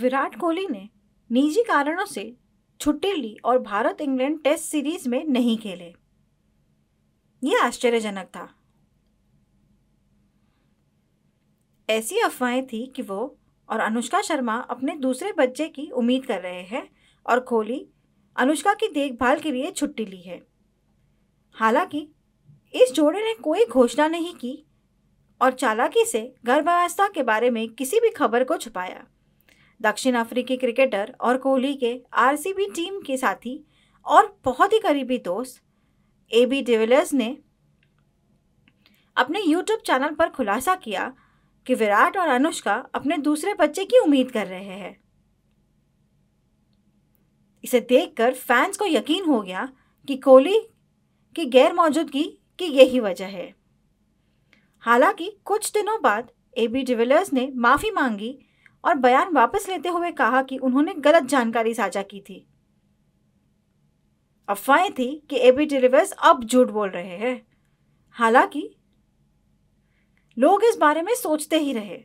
विराट कोहली ने निजी कारणों से छुट्टी ली और भारत इंग्लैंड टेस्ट सीरीज में नहीं खेले यह आश्चर्यजनक था ऐसी अफवाहें थी कि वो और अनुष्का शर्मा अपने दूसरे बच्चे की उम्मीद कर रहे हैं और कोहली अनुष्का की देखभाल के लिए छुट्टी ली है हालांकि इस जोड़े ने कोई घोषणा नहीं की और चालाकी से गर्भावस्था के बारे में किसी भी खबर को छुपाया दक्षिण अफ्रीकी क्रिकेटर और कोहली के आरसीबी टीम के साथी और बहुत ही करीबी दोस्त ए बी डिविलियर्स ने अपने यूट्यूब चैनल पर खुलासा किया कि विराट और अनुष्का अपने दूसरे बच्चे की उम्मीद कर रहे हैं इसे देखकर फैंस को यकीन हो गया कि कोहली की गैर मौजूदगी की यही वजह है हालांकि कुछ दिनों बाद ए बी डिविलियर्स ने माफ़ी मांगी और बयान वापस लेते हुए कहा कि उन्होंने गलत जानकारी साझा की थी अफवाहें थी कि एबी डिलीवर्स अब झूठ बोल रहे हैं हालांकि लोग इस बारे में सोचते ही रहे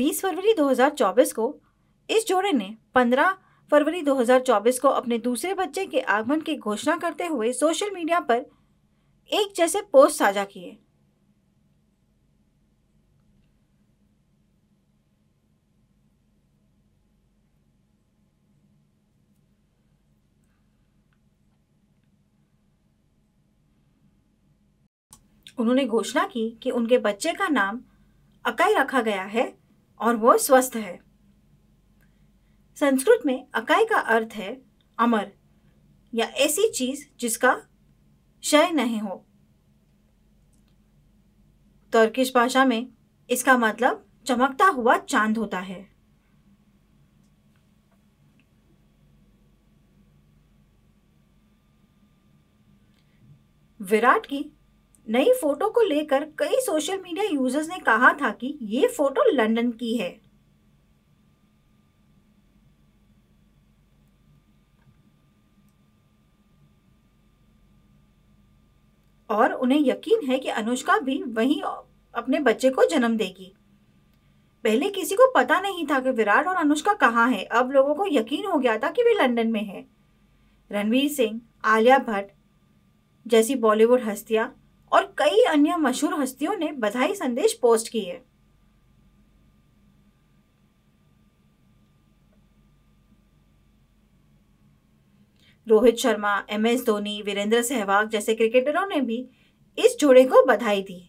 20 फरवरी 2024 को इस जोड़े ने 15 फरवरी 2024 को अपने दूसरे बच्चे के आगमन की घोषणा करते हुए सोशल मीडिया पर एक जैसे पोस्ट साझा किए उन्होंने घोषणा की कि उनके बच्चे का नाम अकाई रखा गया है और वो स्वस्थ है संस्कृत में अकाई का अर्थ है अमर या ऐसी चीज जिसका क्षय नहीं हो तुर्किश भाषा में इसका मतलब चमकता हुआ चांद होता है विराट की नई फोटो को लेकर कई सोशल मीडिया यूजर्स ने कहा था कि ये फोटो लंदन की है और उन्हें यकीन है कि अनुष्का भी वहीं अपने बच्चे को जन्म देगी पहले किसी को पता नहीं था कि विराट और अनुष्का कहाँ है अब लोगों को यकीन हो गया था कि वे लंदन में है रणवीर सिंह आलिया भट्ट जैसी बॉलीवुड हस्तियां और कई अन्य मशहूर हस्तियों ने बधाई संदेश पोस्ट किए रोहित शर्मा एम एस धोनी वीरेंद्र सहवाग जैसे क्रिकेटरों ने भी इस जोड़े को बधाई दी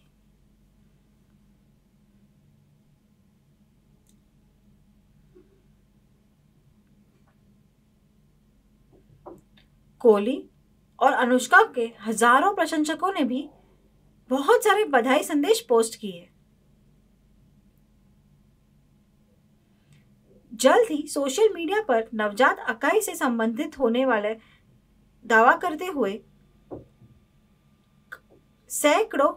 कोहली और अनुष्का के हजारों प्रशंसकों ने भी बहुत सारे बधाई संदेश पोस्ट किए जल्द ही सोशल मीडिया पर नवजात अकाई से संबंधित होने वाले दावा करते हुए सैकड़ों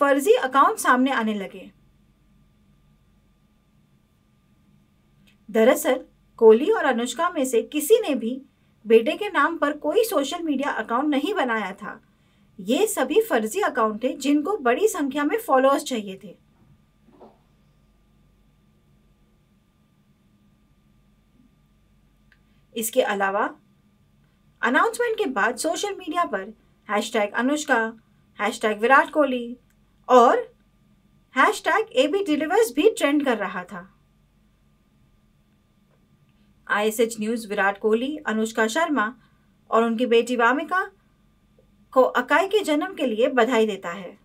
फर्जी अकाउंट सामने आने लगे दरअसल कोहली और अनुष्का में से किसी ने भी बेटे के नाम पर कोई सोशल मीडिया अकाउंट नहीं बनाया था ये सभी फर्जी अकाउंट थे जिनको बड़ी संख्या में फॉलोअर्स चाहिए थे इसके अलावा अनाउंसमेंट के बाद सोशल मीडिया पर hashtag Anushka hashtag Virat Kohli और टैग ए बी डिलीवर्स भी ट्रेंड कर रहा था I S H news Virat Kohli Anushka Sharma और उनकी बेटी वामिका को अकाई के जन्म के लिए बधाई देता है